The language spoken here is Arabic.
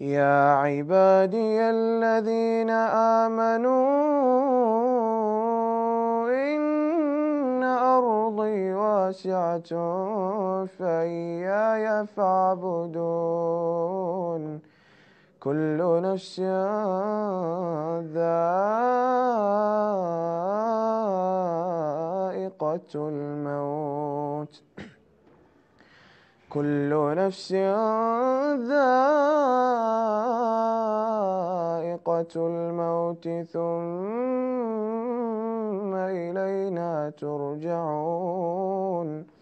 يا عبادي الذين آمنوا إن أرضي واسعة فإياي فاعبدون كل نفس ذائقة الموت كل نفس ذائقة الموت ثم إلينا ترجعون